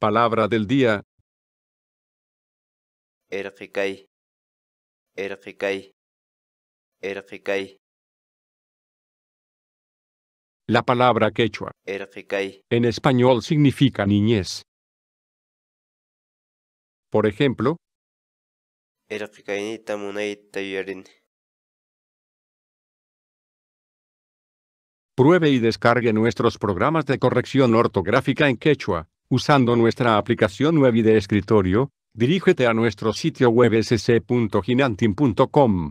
Palabra del día. La palabra quechua en español significa niñez. Por ejemplo, Pruebe y descargue nuestros programas de corrección ortográfica en quechua Usando nuestra aplicación web y de escritorio, dirígete a nuestro sitio web sc.ginantin.com.